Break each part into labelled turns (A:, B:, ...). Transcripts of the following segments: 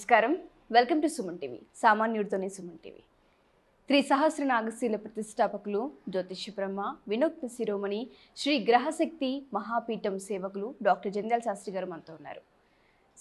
A: నమస్కారం welcome to Suman TV సామాన్యుడితోనే Suman TV Shri Sahasra Nagasheela ప్రతిష్టాపకులు జ్యోతిష బ్రహ్మ వినోక్త శిరోమణి శ్రీ గ్రహశక్తి మహాపీఠం సేవకులు డాక్టర్ జంజాల్ శాస్త్రి గారు మనతో ఉన్నారు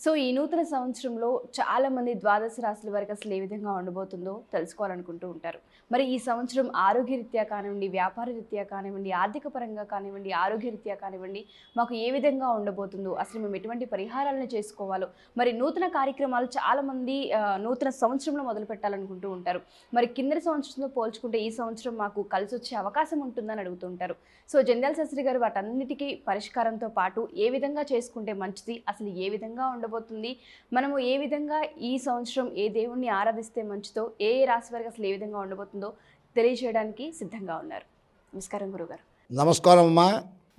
A: సో ఈ నూతన సంవత్సరంలో చాలామంది ద్వాదశ రాశుల వరకు అసలు ఏ విధంగా ఉండబోతుందో తెలుసుకోవాలనుకుంటూ ఉంటారు మరి ఈ సంవత్సరం ఆరోగ్యరీత్యా కానివ్వండి వ్యాపార రీత్యా కానివ్వండి ఆర్థిక పరంగా కానివ్వండి ఆరోగ్యరీత్యా కానివ్వండి మాకు ఏ విధంగా ఉండబోతుందో అసలు మేము ఎటువంటి పరిహారాలను చేసుకోవాలో మరి నూతన కార్యక్రమాలు చాలామంది నూతన సంవత్సరంలో మొదలు పెట్టాలనుకుంటూ ఉంటారు మరి కింద సంవత్సరంతో పోల్చుకుంటే ఈ సంవత్సరం మాకు కలిసి వచ్చే అవకాశం ఉంటుందని అడుగుతుంటారు సో జంధ్యాల శాస్త్రి గారు వాటన్నిటికీ పరిష్కారంతో పాటు ఏ విధంగా చేసుకుంటే మంచిది అసలు ఏ విధంగా ఉండ ఉండబోతుంది మనము ఏ విధంగా ఈ సంవత్సరం ఏ దేవుణ్ణి ఆరాధిస్తే మంచిదో ఏ రాశి వారికి అసలు ఏ విధంగా ఉండబోతుందో తెలియజేయడానికి సిద్ధంగా ఉన్నారు నమస్కారం గురుగారు
B: నమస్కారం అమ్మా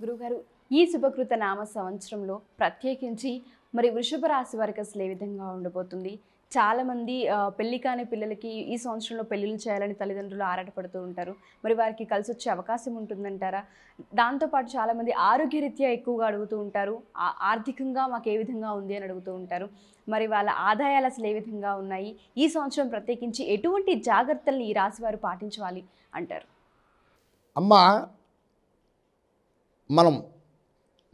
A: గురుగారు ఈ శుభకృత నామ సంవత్సరంలో ప్రత్యేకించి మరి వృషభ రాశి వారికి అసలు ఏ విధంగా ఉండబోతుంది చాలామంది పెళ్లి కాని పిల్లలకి ఈ సంవత్సరంలో పెళ్లిళ్ళు చేయాలని తల్లిదండ్రులు ఆరాటపడుతూ ఉంటారు మరి వారికి కలిసి వచ్చే అవకాశం ఉంటుందంటారా దాంతోపాటు చాలామంది ఆరోగ్యరీత్యా ఎక్కువగా అడుగుతూ ఉంటారు ఆర్థికంగా మాకు ఏ విధంగా ఉంది అని అడుగుతూ ఉంటారు మరి వాళ్ళ ఆదాయాలు అసలు ఏ విధంగా ఉన్నాయి ఈ సంవత్సరం ప్రత్యేకించి ఎటువంటి జాగ్రత్తల్ని ఈ వారు పాటించాలి అంటారు
B: అమ్మ మనం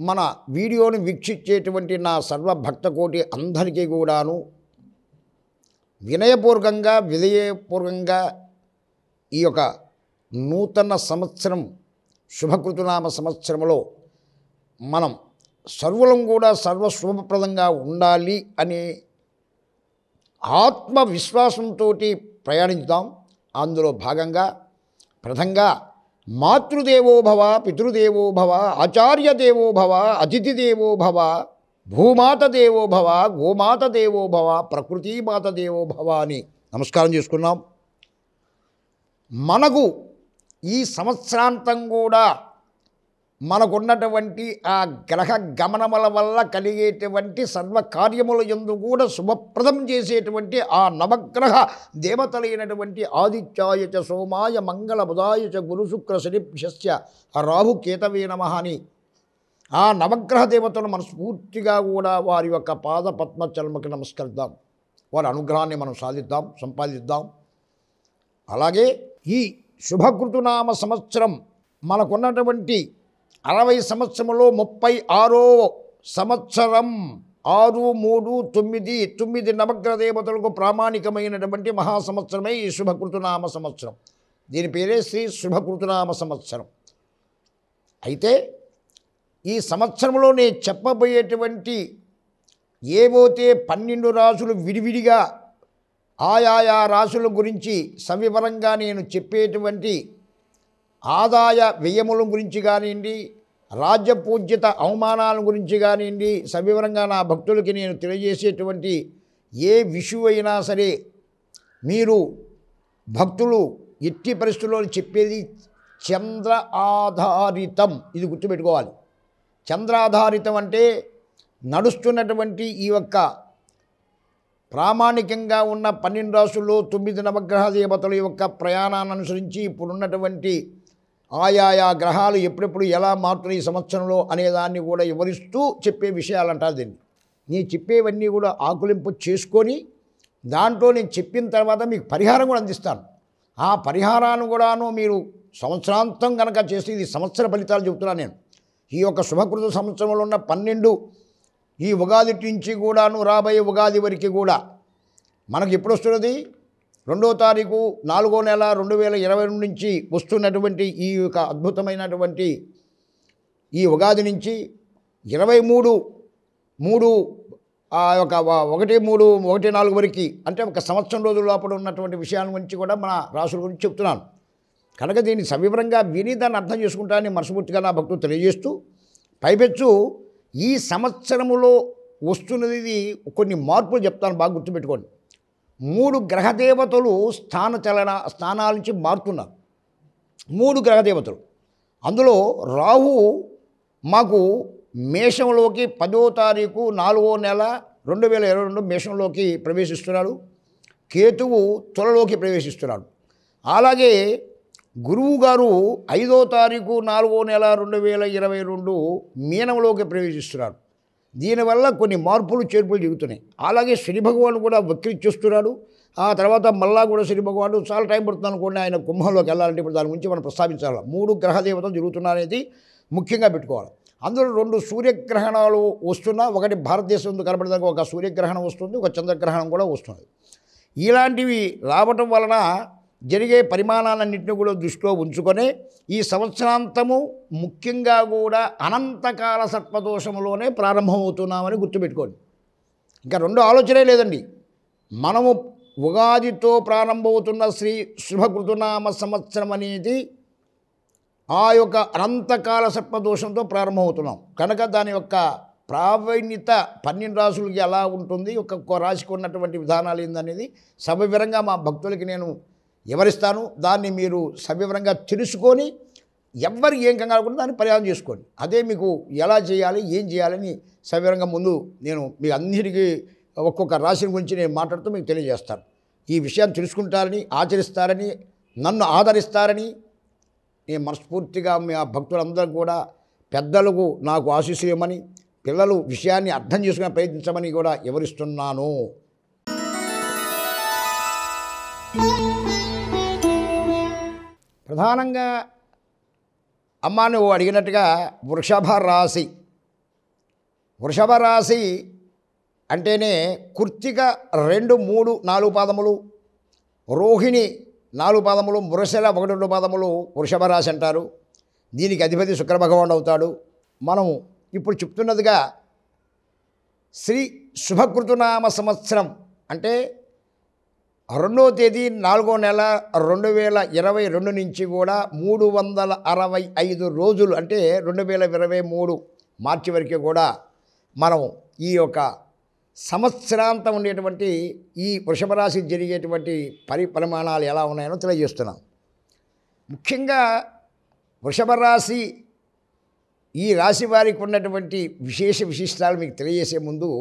B: మన వీడియోని వీక్షించేటువంటి నా సర్వభక్త కోటి అందరికీ కూడాను వినయపూర్వకంగా విధేయపూర్వకంగా ఈ యొక్క నూతన సంవత్సరం శుభకృతునామ సంవత్సరంలో మనం సర్వలం కూడా సర్వశుభప్రదంగా ఉండాలి అనే ఆత్మవిశ్వాసంతో ప్రయాణించుదాం అందులో భాగంగా ప్రథంగా మాతృదేవోభవ పితృదేవోభవ ఆచార్యదేవోభవ అతిథిదేవోభవ భూమాత దేవోభవ గోమాత దేవోభవ ప్రకృతి మాత దేవోభవ అని నమస్కారం చేసుకున్నాం మనకు ఈ సంవత్సరాంతం కూడా మనకున్నటువంటి ఆ గ్రహ గమనముల వల్ల కలిగేటువంటి సర్వకార్యముల ఎందు కూడా శుభప్రదం చేసేటువంటి ఆ నవగ్రహ దేవతలైనటువంటి ఆదిత్యాయ చ సోమాయ మంగళ బుధాయ చ గురుశుక్ర రాహు రాహుకేతవే నమ అని ఆ నవగ్రహ దేవతను మనస్ఫూర్తిగా కూడా వారి యొక్క పాద పద్మ చల్మకి నమస్కరిద్దాం వారి అనుగ్రహాన్ని మనం సాధిద్దాం సంపాదిద్దాం అలాగే ఈ శుభకృతునామ సంవత్సరం మనకున్నటువంటి అరవై సంవత్సరంలో ముప్పై ఆరో సంవత్సరం ఆరు మూడు తొమ్మిది తొమ్మిది నవగ్రహ దేవతలకు ప్రామాణికమైనటువంటి మహా సంవత్సరమే ఈ శుభకృతునామ సంవత్సరం దీని పేరే శ్రీ శుభకృతునామ సంవత్సరం అయితే ఈ సంవత్సరంలో నేను చెప్పబోయేటువంటి ఏవోతే పన్నెండు రాసులు విడివిడిగా ఆయా రాసుల గురించి సవివరంగా నేను చెప్పేటువంటి ఆదాయ వ్యయముల గురించి కానివ్వండి రాజ్యపూజ్యత అవమానాల గురించి కానివ్వండి సవివరంగా నా భక్తులకి నేను తెలియజేసేటువంటి ఏ విషు అయినా సరే మీరు భక్తులు ఎట్టి పరిస్థితుల్లో చెప్పేది చంద్ర ఆధారితం ఇది గుర్తుపెట్టుకోవాలి చంద్రాధారితం అంటే నడుస్తున్నటువంటి ఈ యొక్క ప్రామాణికంగా ఉన్న పన్నెండు రాసుల్లో తొమ్మిది నవగ్రహ దేవతల యొక్క ప్రయాణాన్ని అనుసరించి ఇప్పుడున్నటువంటి ఆయా గ్రహాలు ఎప్పుడెప్పుడు ఎలా మారుతున్న ఈ సంవత్సరంలో అనేదాన్ని కూడా వివరిస్తూ చెప్పే విషయాలు అంటారు దీన్ని నేను చెప్పేవన్నీ కూడా ఆకులింపు చేసుకొని దాంట్లో నేను చెప్పిన తర్వాత మీకు పరిహారం కూడా అందిస్తాను ఆ పరిహారాన్ని కూడాను మీరు సంవత్సరాంతం కనుక చేస్తే ఇది సంవత్సర ఫలితాలు చెబుతున్నాను నేను ఈ యొక్క శుభకృత సంవత్సరంలో ఉన్న పన్నెండు ఈ ఉగాది నుంచి కూడాను రాబోయే ఉగాది వరకు కూడా మనకు ఎప్పుడు వస్తున్నది రెండో తారీఖు నాలుగో నెల రెండు వేల ఇరవై రెండు నుంచి వస్తున్నటువంటి ఈ యొక్క అద్భుతమైనటువంటి ఈ ఉగాది నుంచి ఇరవై మూడు మూడు ఆ యొక్క ఒకటి మూడు ఒకటి నాలుగు వరకు అంటే ఒక సంవత్సరం రోజుల లోపల ఉన్నటువంటి విషయాల గురించి కూడా మన రాసుల గురించి చెప్తున్నాను కనుక దీన్ని సవివరంగా విని దాన్ని అర్థం చేసుకుంటానని మనస్ఫూర్తిగా నా భక్తులు తెలియజేస్తూ పైపెచ్చు ఈ సంవత్సరములో వస్తున్నది కొన్ని మార్పులు చెప్తాను బాగా గుర్తుపెట్టుకోండి మూడు గ్రహదేవతలు స్థాన చలన స్థానాల నుంచి మారుతున్నారు మూడు గ్రహదేవతలు అందులో రాహు మాకు మేషంలోకి పదో తారీఖు నాలుగో నెల రెండు వేల ఇరవై రెండు మేషంలోకి ప్రవేశిస్తున్నాడు కేతువు తులలోకి ప్రవేశిస్తున్నాడు అలాగే గురువు గారు ఐదో తారీఖు నాలుగో నెల రెండు వేల ఇరవై రెండు మీనంలోకి ప్రవేశిస్తున్నారు దీనివల్ల కొన్ని మార్పులు చేర్పులు జరుగుతున్నాయి అలాగే శని భగవాను కూడా చూస్తున్నాడు ఆ తర్వాత మళ్ళా కూడా శని భగవాను చాలా టైం పడుతుంది అనుకోండి ఆయన కుంభంలోకి వెళ్ళాలంటే దాని గురించి మనం ప్రస్తావించాలి మూడు గ్రహదేవతలు జరుగుతున్నారనేది ముఖ్యంగా పెట్టుకోవాలి అందులో రెండు సూర్యగ్రహణాలు వస్తున్నా ఒకటి భారతదేశం కనబడడానికి ఒక సూర్యగ్రహణం వస్తుంది ఒక చంద్రగ్రహణం కూడా వస్తుంది ఇలాంటివి రావటం వలన జరిగే పరిమాణాలన్నింటినీ కూడా దృష్టిలో ఉంచుకొని ఈ సంవత్సరాంతము ముఖ్యంగా కూడా అనంతకాల సత్వదోషములోనే ప్రారంభమవుతున్నామని గుర్తుపెట్టుకోండి ఇంకా రెండు ఆలోచనే లేదండి మనము ఉగాదితో ప్రారంభమవుతున్న శ్రీ శుభకృతునామ సంవత్సరం అనేది ఆ యొక్క అనంతకాల సర్పదోషంతో ప్రారంభమవుతున్నాం కనుక దాని యొక్క ప్రావీణ్యత పన్నెండు రాసులకి ఎలా ఉంటుంది ఒక్కొక్క రాశికి ఉన్నటువంటి విధానాలు ఏందనేది సవివరంగా మా భక్తులకి నేను వివరిస్తాను దాన్ని మీరు సవివరంగా తెలుసుకొని ఎవ్వరికి ఏం కంగారు కూడా దాన్ని పరిహారం చేసుకోండి అదే మీకు ఎలా చేయాలి ఏం చేయాలని సవివరంగా ముందు నేను మీ అందరికీ ఒక్కొక్క రాశిని గురించి నేను మాట్లాడుతూ మీకు తెలియజేస్తాను ఈ విషయాన్ని తెలుసుకుంటారని ఆచరిస్తారని నన్ను ఆదరిస్తారని నేను మనస్ఫూర్తిగా మీ ఆ భక్తులందరూ కూడా పెద్దలకు నాకు ఆశీస్యమని పిల్లలు విషయాన్ని అర్థం చేసుకునే ప్రయత్నించమని కూడా వివరిస్తున్నాను ప్రధానంగా అమ్మాని ఓ అడిగినట్టుగా వృషభ రాశి వృషభ రాశి అంటేనే కుర్తిక రెండు మూడు నాలుగు పాదములు రోహిణి నాలుగు పాదములు మురసెల ఒకటి రెండు పాదములు వృషభ రాశి అంటారు దీనికి అధిపతి శుక్రభగవాన్ అవుతాడు మనం ఇప్పుడు చెప్తున్నదిగా శ్రీ శుభకృతునామ సంవత్సరం అంటే రెండో తేదీ నాలుగో నెల రెండు వేల ఇరవై రెండు నుంచి కూడా మూడు వందల అరవై ఐదు రోజులు అంటే రెండు వేల ఇరవై మూడు మార్చి వరకు కూడా మనం ఈ యొక్క సంవత్సరాంతం ఉండేటువంటి ఈ వృషభ రాశి జరిగేటువంటి పరిపరిమాణాలు ఎలా ఉన్నాయో తెలియజేస్తున్నాం ముఖ్యంగా వృషభ రాశి ఈ రాశి వారికి ఉన్నటువంటి విశేష విశిష్టాలు మీకు తెలియజేసే ముందు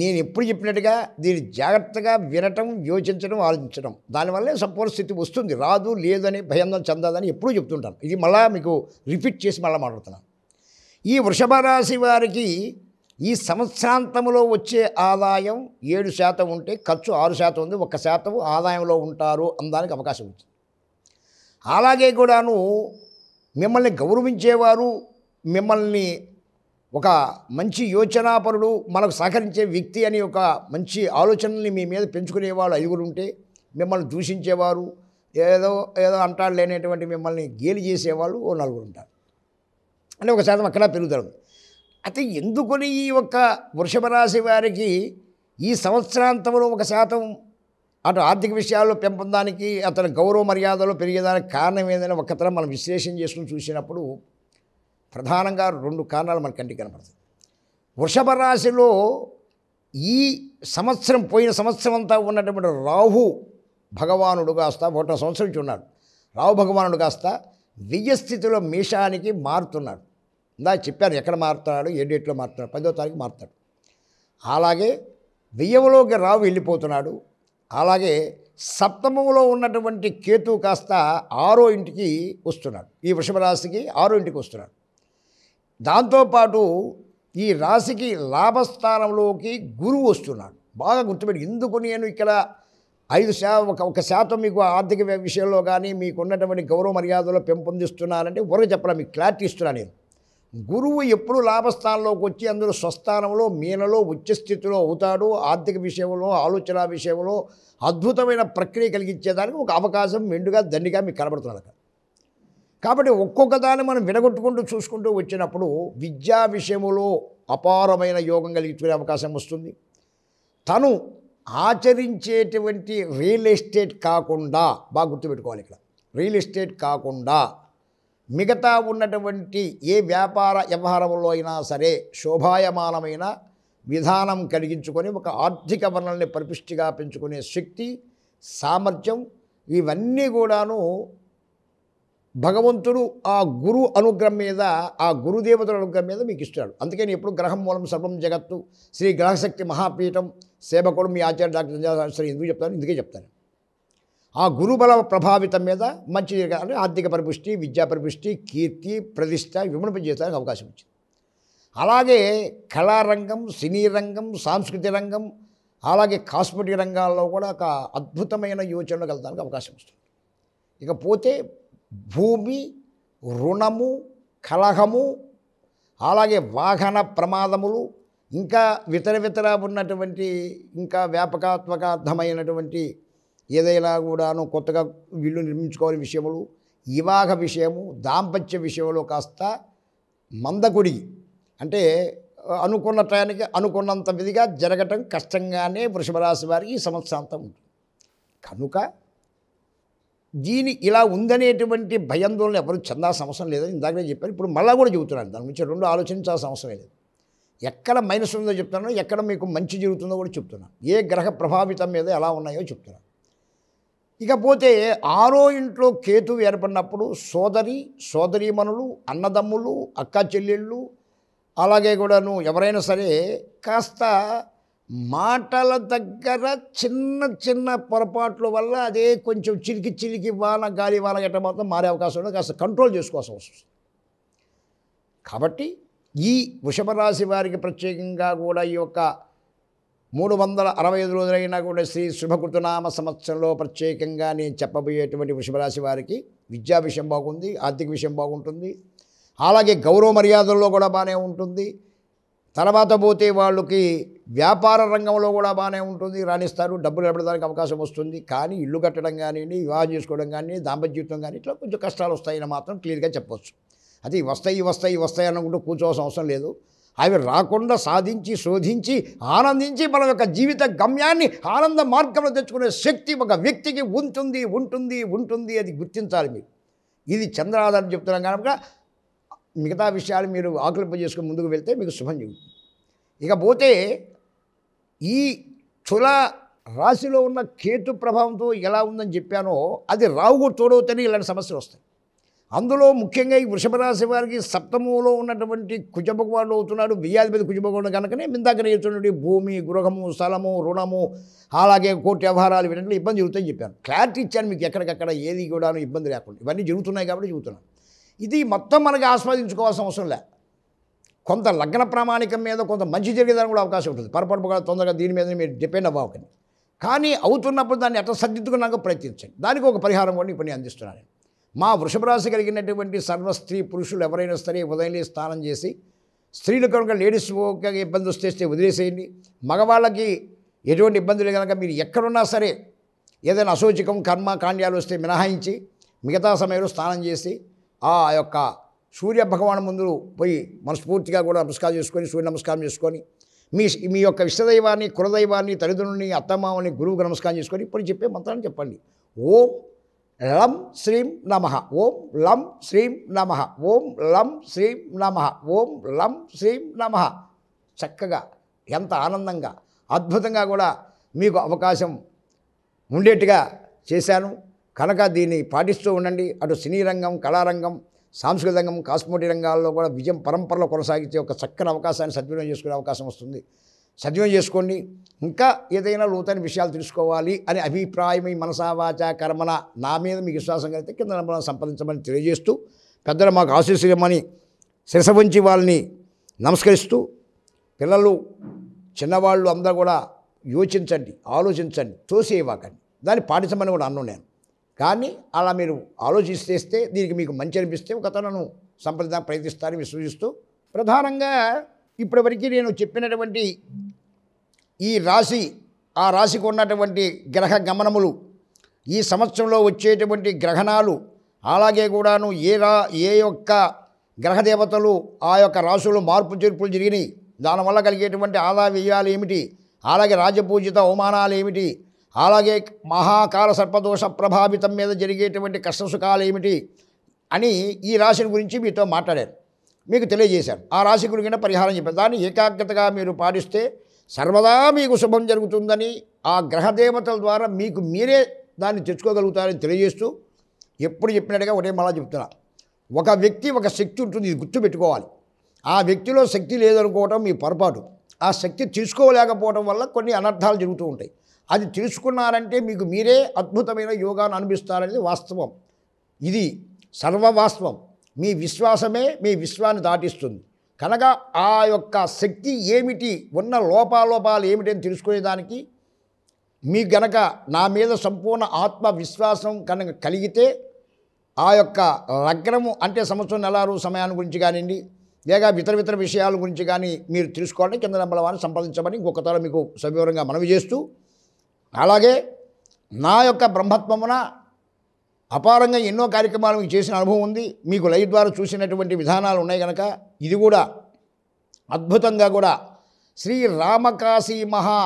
B: నేను ఎప్పుడు చెప్పినట్టుగా దీన్ని జాగ్రత్తగా వినటం యోచించడం ఆలోచించడం దానివల్లే సపోర్ట్ స్థితి వస్తుంది రాదు లేదని భయందం చెందదని ఎప్పుడూ చెప్తుంటాను ఇది మళ్ళా మీకు రిపీట్ చేసి మళ్ళీ మాట్లాడుతున్నాను ఈ వృషభ రాశి వారికి ఈ సంవత్సరాంతంలో వచ్చే ఆదాయం ఏడు శాతం ఉంటే ఖర్చు ఆరు శాతం ఉంది ఒక శాతం ఆదాయంలో ఉంటారు అందానికి అవకాశం ఉంది అలాగే కూడాను మిమ్మల్ని గౌరవించేవారు మిమ్మల్ని ఒక మంచి యోచనాపరుడు మనకు సహకరించే వ్యక్తి అని ఒక మంచి ఆలోచనల్ని మీ మీద పెంచుకునేవాళ్ళు ఐదుగురు ఉంటే మిమ్మల్ని దూషించేవారు ఏదో ఏదో అంటాడు లేనటువంటి మిమ్మల్ని గేలి చేసేవాళ్ళు ఓ నలుగురు ఉంటారు అంటే ఒక శాతం అక్కడ పెరుగుతారు అయితే ఎందుకుని ఈ యొక్క వృషభ రాశి వారికి ఈ సంవత్సరాంతంలో ఒక శాతం అటు ఆర్థిక విషయాల్లో పెంపొందానికి అతని గౌరవ మర్యాదలు పెరిగేదానికి కారణం ఏదైనా ఒక్కతరం మనం విశ్లేషణ చేసుకుని చూసినప్పుడు ప్రధానంగా రెండు కారణాలు మన కంటికి కనపడతాయి వృషభ రాశిలో ఈ సంవత్సరం పోయిన సంవత్సరం అంతా ఉన్నటువంటి రాహు భగవానుడు కాస్త ఒకటో సంవత్సరం నుంచి ఉన్నాడు రాహు భగవానుడు కాస్త వ్యయస్థితిలో మీషానికి మారుతున్నాడు ఇందా చెప్పాను ఎక్కడ మారుతున్నాడు ఏ డేట్లో మారుతున్నాడు పదో తారీఖు మారుతాడు అలాగే వ్యయంలోకి రావు వెళ్ళిపోతున్నాడు అలాగే సప్తమంలో ఉన్నటువంటి కేతు కాస్త ఆరో ఇంటికి వస్తున్నాడు ఈ వృషభ రాశికి ఆరో ఇంటికి వస్తున్నాడు దాంతోపాటు ఈ రాశికి లాభస్థానంలోకి గురువు వస్తున్నాడు బాగా గుర్తుపెట్టి ఎందుకు నేను ఇక్కడ ఐదు శా ఒక శాతం మీకు ఆర్థిక విషయంలో కానీ మీకు ఉన్నటువంటి గౌరవ మర్యాదలో పెంపొందిస్తున్నానంటే ఊరక చెప్పడం మీకు క్లారిటీ ఇస్తున్నా నేను గురువు ఎప్పుడు లాభస్థానంలోకి వచ్చి అందులో స్వస్థానంలో మీనలో ఉచ్చస్థితిలో అవుతాడు ఆర్థిక విషయంలో ఆలోచన విషయంలో అద్భుతమైన ప్రక్రియ కలిగించేదానికి ఒక అవకాశం మెండుగా దండిగా మీకు కనబడుతున్నాడు కాబట్టి ఒక్కొక్క దాన్ని మనం విడగొట్టుకుంటూ చూసుకుంటూ వచ్చినప్పుడు విద్యా విషయములో అపారమైన యోగం కలిగించుకునే అవకాశం వస్తుంది తను ఆచరించేటువంటి రియల్ ఎస్టేట్ కాకుండా బాగా గుర్తుపెట్టుకోవాలి ఇక్కడ రియల్ ఎస్టేట్ కాకుండా మిగతా ఉన్నటువంటి ఏ వ్యాపార వ్యవహారంలో అయినా సరే శోభాయమానమైన విధానం కలిగించుకొని ఒక ఆర్థిక వనరుల్ని పరిపుష్టిగా పెంచుకునే శక్తి సామర్థ్యం ఇవన్నీ కూడాను భగవంతుడు ఆ గురు అనుగ్రహం మీద ఆ గురుదేవతల అనుగ్రహం మీద మీకు ఇస్తాడు అందుకే ఎప్పుడు గ్రహం మూలం సర్వం జగత్తు శ్రీ గ్రహశక్తి మహాపీఠం సేవకుడు మీ ఆచార్య డాక్టర్ శ్రీ ఎందుకు చెప్తాను ఇందుకే చెప్తాను ఆ గురుబల ప్రభావితం మీద మంచి ఆర్థిక పరిపుష్టి విద్యా పరిపుష్టి కీర్తి ప్రతిష్ట విమణింపజేయడానికి అవకాశం ఇచ్చింది అలాగే కళారంగం సినీ రంగం సాంస్కృతిక రంగం అలాగే కాస్మెటిక్ రంగాల్లో కూడా ఒక అద్భుతమైన యోచనలు కలటానికి అవకాశం ఇస్తుంది ఇకపోతే భూమి రుణము కలహము అలాగే వాహన ప్రమాదములు ఇంకా ఇతర వితర ఉన్నటువంటి ఇంకా అర్థమైనటువంటి ఏదైనా కూడాను కొత్తగా వీళ్ళు నిర్మించుకోవాలి విషయములు వివాహ విషయము దాంపత్య విషయంలో కాస్త మందకుడి అంటే అనుకున్న టయానికి అనుకున్నంత విధిగా జరగటం కష్టంగానే వృషభరాశి వారికి ఈ సంవత్సరాంతం ఉంటుంది కనుక దీని ఇలా ఉందనేటువంటి భయాందోళన ఎవరు చెందాల్సిన అవసరం లేదని ఇందాకనే చెప్పారు ఇప్పుడు మళ్ళీ కూడా చెబుతున్నాను దాని గురించి రెండు ఆలోచించాల్సిన అవసరం లేదు ఎక్కడ మైనస్ ఉందో చెప్తున్నాను ఎక్కడ మీకు మంచి జరుగుతుందో కూడా చెప్తున్నాను ఏ గ్రహ ప్రభావితం మీద ఎలా ఉన్నాయో చెప్తున్నాను ఇకపోతే ఆరో ఇంట్లో కేతు ఏర్పడినప్పుడు సోదరి సోదరీమణులు అన్నదమ్ములు అక్క చెల్లెళ్ళు అలాగే కూడాను ఎవరైనా సరే కాస్త మాటల దగ్గర చిన్న చిన్న పొరపాట్ల వల్ల అదే కొంచెం చిలికి చిలికి వాన గాలి వాన గట్ట మాత్రం మారే అవకాశం ఉంది కాస్త కంట్రోల్ చేసుకోవాల్సి వస్తుంది కాబట్టి ఈ రాశి వారికి ప్రత్యేకంగా కూడా ఈ యొక్క మూడు వందల అరవై ఐదు రోజులైనా కూడా శ్రీ శుభకృతనామ సంవత్సరంలో ప్రత్యేకంగా నేను చెప్పబోయేటువంటి వృషభరాశి వారికి విద్యా విషయం బాగుంది ఆర్థిక విషయం బాగుంటుంది అలాగే గౌరవ మర్యాదల్లో కూడా బాగానే ఉంటుంది తర్వాత పోతే వాళ్ళకి వ్యాపార రంగంలో కూడా బాగానే ఉంటుంది రాణిస్తారు డబ్బులు నిలబడడానికి అవకాశం వస్తుంది కానీ ఇల్లు కట్టడం కానివ్వండి వివాహం చేసుకోవడం కానీ దాంపత్య జీవితం కానీ ఇట్లా కొంచెం కష్టాలు వస్తాయని మాత్రం క్లియర్గా చెప్పవచ్చు అది వస్తాయి వస్తాయి వస్తాయి అనుకుంటూ కూర్చోవాల్సిన అవసరం లేదు అవి రాకుండా సాధించి శోధించి ఆనందించి మన యొక్క జీవిత గమ్యాన్ని ఆనంద మార్గంలో తెచ్చుకునే శక్తి ఒక వ్యక్తికి ఉంటుంది ఉంటుంది ఉంటుంది అది గుర్తించాలి మీరు ఇది చంద్రాధారం చెప్తున్నాం కనుక మిగతా విషయాలు మీరు ఆకలింప చేసుకుని ముందుకు వెళ్తే మీకు శుభం జరుగుతుంది ఇకపోతే ఈ చుల రాశిలో ఉన్న కేతు ప్రభావంతో ఎలా ఉందని చెప్పానో అది రావుకు తోడవుతూనే ఇలాంటి సమస్యలు వస్తాయి అందులో ముఖ్యంగా ఈ వృషభ రాశి వారికి సప్తమంలో ఉన్నటువంటి కుజభగవాడు అవుతున్నాడు మీద కుజభగవాడు కనుకనే ఇందాక నేర్చున్నటువంటి భూమి గృహము స్థలము రుణము అలాగే కోర్టు వ్యవహారాలు వీటిలో ఇబ్బంది జరుగుతాయని చెప్పాను క్లారిటీ ఇచ్చాను మీకు ఎక్కడికక్కడ ఏది కూడా ఇబ్బంది లేకుండా ఇవన్నీ జరుగుతున్నాయి కాబట్టి చెబుతున్నాను ఇది మొత్తం మనకి ఆస్వాదించుకోవాల్సిన అవసరం లేదు కొంత లగ్న ప్రామాణికం మీద కొంత మంచి జరిగేదానికి కూడా అవకాశం ఉంటుంది పొరపాటు తొందరగా దీని మీద మీరు డిపెండ్ అవ్వకండి కానీ అవుతున్నప్పుడు దాన్ని ఎట్లా సర్దిద్దుకున్నాక ప్రయత్నించండి దానికి ఒక పరిహారం కూడా ఇప్పుడు నేను అందిస్తున్నాను మా రాశి కలిగినటువంటి సర్వ స్త్రీ పురుషులు ఎవరైనా సరే ఉదయం స్నానం చేసి స్త్రీలు కనుక లేడీస్ ఇబ్బంది వస్తే వదిలేసేయండి మగవాళ్ళకి ఎటువంటి ఇబ్బందులు కనుక మీరు ఎక్కడున్నా సరే ఏదైనా అశోచికం కర్మ కాండ్యాలు వస్తే మినహాయించి మిగతా సమయంలో స్నానం చేసి ఆ యొక్క సూర్య భగవాన్ ముందు పోయి మనస్ఫూర్తిగా కూడా నమస్కారం చేసుకొని సూర్య నమస్కారం చేసుకొని మీ మీ యొక్క విశ్వదైవాన్ని కులదైవాన్ని తల్లిదండ్రుని అత్తమామని గురువుకు నమస్కారం చేసుకొని ఇప్పుడు చెప్పే మంత్రాన్ని చెప్పండి ఓం లం శ్రీం నమ ఓం లం శ్రీం నమ ఓం లం శ్రీం నమ ఓం లం శ్రీం నమ చక్కగా ఎంత ఆనందంగా అద్భుతంగా కూడా మీకు అవకాశం ఉండేట్టుగా చేశాను కనుక దీన్ని పాటిస్తూ ఉండండి అటు సినీ రంగం కళారంగం సాంస్కృతిక రంగం కాస్మోటి రంగాల్లో కూడా విజయం పరంపరలో కొనసాగితే ఒక చక్కని అవకాశాన్ని సద్వినియోగం చేసుకునే అవకాశం వస్తుంది సద్వినియోగం చేసుకోండి ఇంకా ఏదైనా లోతైన విషయాలు తెలుసుకోవాలి అనే అభిప్రాయం మనసావాచ కర్మల నా మీద మీకు విశ్వాసం కలిగితే కింద నమ్మకం సంప్రదించమని తెలియజేస్తూ పెద్దలు మాకు ఆశీస్సుమని శిరస వంచి వాళ్ళని నమస్కరిస్తూ పిల్లలు చిన్నవాళ్ళు అందరూ కూడా యోచించండి ఆలోచించండి తోసేవాకండి దాన్ని పాటించమని కూడా అన్నాను నేను కానీ అలా మీరు ఆలోచిస్తేస్తే దీనికి మీకు మంచి అనిపిస్తే ఒక తనను సంప్రదాయం ప్రయత్నిస్తారని విశ్వసిస్తూ ప్రధానంగా ఇప్పటివరకు నేను చెప్పినటువంటి ఈ రాశి ఆ రాశికి ఉన్నటువంటి గ్రహ గమనములు ఈ సంవత్సరంలో వచ్చేటువంటి గ్రహణాలు అలాగే కూడాను ఏ రా ఏ యొక్క గ్రహదేవతలు ఆ యొక్క రాశులు మార్పు చేర్పులు జరిగినాయి దానివల్ల కలిగేటువంటి ఆదా వ్యయాలు ఏమిటి అలాగే రాజపూజిత అవమానాలు ఏమిటి అలాగే మహాకాల సర్పదోష ప్రభావితం మీద జరిగేటువంటి కష్టసుఖాలు ఏమిటి అని ఈ రాశిని గురించి మీతో మాట్లాడారు మీకు తెలియజేశాను ఆ రాశి గురించి పరిహారం చెప్పారు దాన్ని ఏకాగ్రతగా మీరు పాటిస్తే సర్వదా మీకు శుభం జరుగుతుందని ఆ గ్రహదేవతల ద్వారా మీకు మీరే దాన్ని తెచ్చుకోగలుగుతారని తెలియజేస్తూ ఎప్పుడు చెప్పినట్టుగా ఒకటే మళ్ళా చెప్తున్నా ఒక వ్యక్తి ఒక శక్తి ఉంటుంది ఇది గుర్తుపెట్టుకోవాలి ఆ వ్యక్తిలో శక్తి లేదనుకోవటం మీ పొరపాటు ఆ శక్తి తీసుకోలేకపోవడం వల్ల కొన్ని అనర్థాలు జరుగుతూ ఉంటాయి అది తెలుసుకున్నారంటే మీకు మీరే అద్భుతమైన యోగాను అనుభవిస్తారనేది వాస్తవం ఇది సర్వవాస్తవం మీ విశ్వాసమే మీ విశ్వాన్ని దాటిస్తుంది కనుక ఆ యొక్క శక్తి ఏమిటి ఉన్న లోపాలోపాలు ఏమిటి అని తెలుసుకునేదానికి మీ గనక నా మీద సంపూర్ణ ఆత్మవిశ్వాసం కనుక కలిగితే ఆ యొక్క లగ్నము అంటే సంవత్సరం నెలారు సమయాన్ని గురించి కానివ్వండి లేక ఇతర ఇతర విషయాల గురించి కానీ మీరు తెలుసుకోవాలని కింద నెంబర్ వారిని సంప్రదించమని ఇంకొక తర మీకు సవివరంగా మనవి చేస్తూ అలాగే నా యొక్క బ్రహ్మత్వమున అపారంగా ఎన్నో కార్యక్రమాలు మీకు చేసిన అనుభవం ఉంది మీకు లైవ్ ద్వారా చూసినటువంటి విధానాలు ఉన్నాయి కనుక ఇది కూడా అద్భుతంగా కూడా శ్రీ రామకాశీ మహా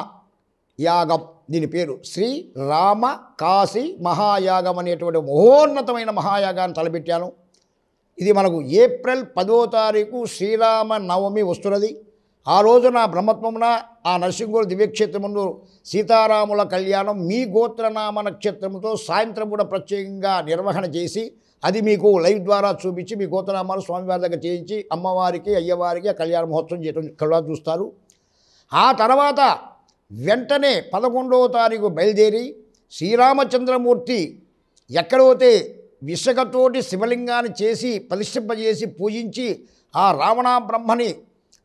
B: యాగం దీని పేరు శ్రీ రామ కాశీ మహాయాగం అనేటువంటి మహోన్నతమైన మహాయాగాన్ని తలపెట్టాను ఇది మనకు ఏప్రిల్ పదో తారీఖు శ్రీరామ నవమి వస్తున్నది ఆ రోజున బ్రహ్మత్వమున ఆ నరసింహుడు దివ్యక్షేత్రమును సీతారాముల కళ్యాణం మీ గోత్రనామ నక్షత్రముతో సాయంత్రం కూడా ప్రత్యేకంగా నిర్వహణ చేసి అది మీకు లైవ్ ద్వారా చూపించి మీ గోత్రనామాలు స్వామివారి దగ్గర చేయించి అమ్మవారికి అయ్యవారికి ఆ కళ్యాణ మహోత్సవం చేయడం కళ్ళ చూస్తారు ఆ తర్వాత వెంటనే పదకొండవ తారీఖు బయలుదేరి శ్రీరామచంద్రమూర్తి ఎక్కడైతే విశకతోటి శివలింగాన్ని చేసి ప్రతిష్ఠింపజేసి పూజించి ఆ రావణ బ్రహ్మని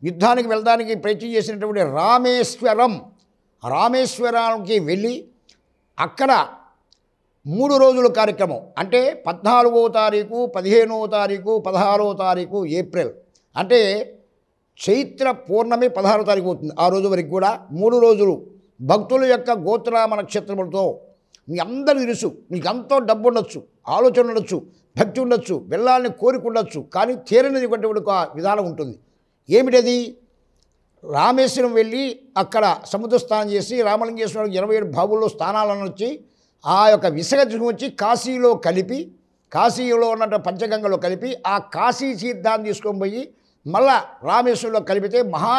B: యుద్ధానికి వెళ్ళడానికి ప్రయత్నం చేసినటువంటి రామేశ్వరం రామేశ్వరానికి వెళ్ళి అక్కడ మూడు రోజుల కార్యక్రమం అంటే పద్నాలుగో తారీఖు పదిహేనో తారీఖు పదహారో తారీఖు ఏప్రిల్ అంటే చైత్ర పూర్ణమి పదహారో తారీఖు అవుతుంది ఆ రోజు వరకు కూడా మూడు రోజులు భక్తుల యొక్క గోత్రామ నక్షత్రములతో మీ అందరూ ఇరుసు మీకు ఎంతో డబ్బు ఉండొచ్చు ఆలోచన ఉండొచ్చు భక్తి ఉండొచ్చు వెళ్ళాలని కోరిక ఉండొచ్చు కానీ తీరనిది ఒక విధానం ఉంటుంది ఏమిటది రామేశ్వరం వెళ్ళి అక్కడ సముద్ర స్నానం చేసి రామలింగేశ్వరం ఇరవై ఏడు భావుల్లో స్థానాలను వచ్చి ఆ యొక్క విసర్జన వచ్చి కాశీలో కలిపి కాశీలో ఉన్న పంచగంగలో కలిపి ఆ కాశీ తీర్థాన్ని తీసుకొని పోయి మళ్ళా రామేశ్వరంలో కలిపితే మహా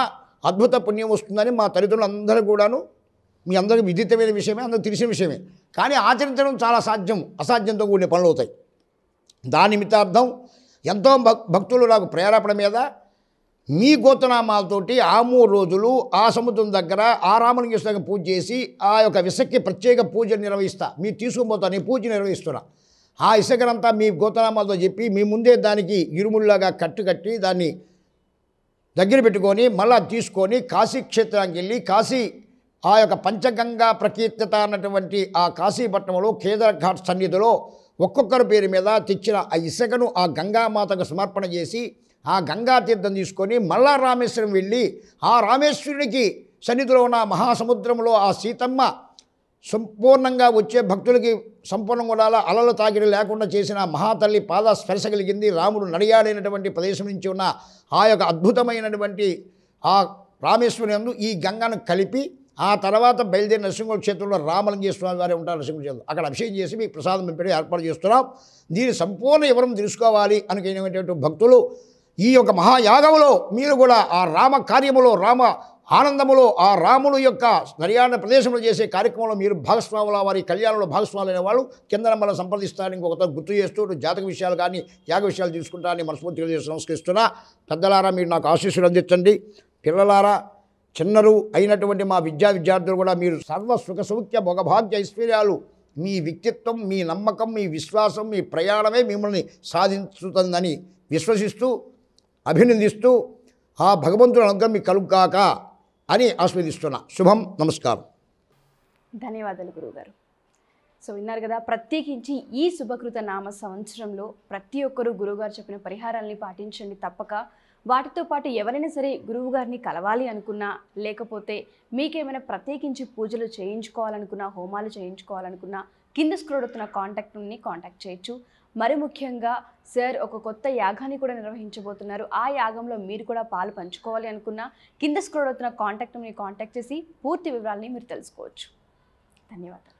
B: అద్భుత పుణ్యం వస్తుందని మా తల్లిదండ్రులందరూ కూడాను మీ అందరికీ విదితమైన విషయమే అందరూ తెలిసిన విషయమే కానీ ఆచరించడం చాలా సాధ్యం అసాధ్యంతో కూడిన పనులు అవుతాయి దాని నిమిత్తార్థం ఎంతో భక్తులు నాకు ప్రేరేపణ మీద మీ గోతనామాలతోటి ఆ మూడు రోజులు ఆ సముద్రం దగ్గర ఆ రామలింగేశ్వరంగా పూజ చేసి ఆ యొక్క విసక్కి ప్రత్యేక పూజ నిర్వహిస్తా మీరు తీసుకుపోతా నేను పూజ నిర్వహిస్తున్నా ఆ ఇసుకనంతా మీ గోతనామాలతో చెప్పి మీ ముందే దానికి ఇరుముల్లాగా కట్టు కట్టి దాన్ని దగ్గర పెట్టుకొని మళ్ళా తీసుకొని కాశీ క్షేత్రానికి వెళ్ళి కాశీ ఆ యొక్క పంచగంగా ప్రకీర్తిత అన్నటువంటి ఆ కాశీపట్నంలో కేదార్ఘాట్ సన్నిధిలో ఒక్కొక్కరి పేరు మీద తెచ్చిన ఆ ఇసుకను ఆ గంగామాతకు సమర్పణ చేసి ఆ గంగా తీర్థం తీసుకొని మళ్ళా రామేశ్వరం వెళ్ళి ఆ రామేశ్వరునికి సన్నిధిలో ఉన్న మహాసముద్రంలో ఆ సీతమ్మ సంపూర్ణంగా వచ్చే భక్తులకి సంపూర్ణంగా ఉండాలా అలలు తాకిడి లేకుండా చేసిన మహాతల్లి పాద స్పర్శ కలిగింది రాముడు నడియాడైనటువంటి ప్రదేశం నుంచి ఉన్న ఆ యొక్క అద్భుతమైనటువంటి ఆ రామేశ్వరి ఈ గంగను కలిపి ఆ తర్వాత బయలుదేరి నరసింహ క్షేత్రంలో రామలింగే స్వామి వారే ఉంటారు నరసింహ క్షేత్రం అక్కడ అభిషేకం చేసి మీ ప్రసాదం పెట్టి ఏర్పాటు చేస్తున్నాం దీని సంపూర్ణ వివరం తెలుసుకోవాలి అనుకునేటువంటి భక్తులు ఈ యొక్క మహాయాగములో మీరు కూడా ఆ రామ కార్యములో రామ ఆనందములో ఆ రాముడు యొక్క నర్యాణ ప్రదేశంలో చేసే కార్యక్రమంలో మీరు భాగస్వాముల వారి కళ్యాణంలో భాగస్వాములైన వాళ్ళు కింద మనం సంప్రదిస్తారని ఇంకొకతో గుర్తు చేస్తూ జాతక విషయాలు కానీ యాగ విషయాలు తీసుకుంటారని మనస్ఫూర్తిగా చేసి నమస్కరిస్తున్నా పెద్దలారా మీరు నాకు ఆశీస్సులు అందించండి పిల్లలారా చిన్నరు అయినటువంటి మా విద్యా విద్యార్థులు కూడా మీరు సర్వ సుఖ సౌఖ్య భోగభాగ్య ఐశ్వర్యాలు మీ వ్యక్తిత్వం మీ నమ్మకం మీ విశ్వాసం మీ ప్రయాణమే మిమ్మల్ని సాధించుతుందని విశ్వసిస్తూ అభినందిస్తూ ఆ భగవంతుడు అనుగ్రహం మీకు కలుగుగాక అని ఆస్వాదిస్తున్నా శుభం నమస్కారం
A: ధన్యవాదాలు గురువుగారు సో విన్నారు కదా ప్రత్యేకించి ఈ శుభకృత నామ సంవత్సరంలో ప్రతి ఒక్కరూ గురువుగారు చెప్పిన పరిహారాలని పాటించండి తప్పక వాటితో పాటు ఎవరైనా సరే గురువుగారిని కలవాలి అనుకున్నా లేకపోతే మీకేమైనా ప్రత్యేకించి పూజలు చేయించుకోవాలనుకున్నా హోమాలు చేయించుకోవాలనుకున్నా కింద స్క్రోడుతున్న కాంటాక్ట్ని కాంటాక్ట్ చేయొచ్చు మరి ముఖ్యంగా సార్ ఒక కొత్త యాగాన్ని కూడా నిర్వహించబోతున్నారు ఆ యాగంలో మీరు కూడా పాలు పంచుకోవాలి అనుకున్న కింద స్క్రోల్ అవుతున్న కాంటాక్ట్ని కాంటాక్ట్ చేసి పూర్తి వివరాలని మీరు తెలుసుకోవచ్చు ధన్యవాదాలు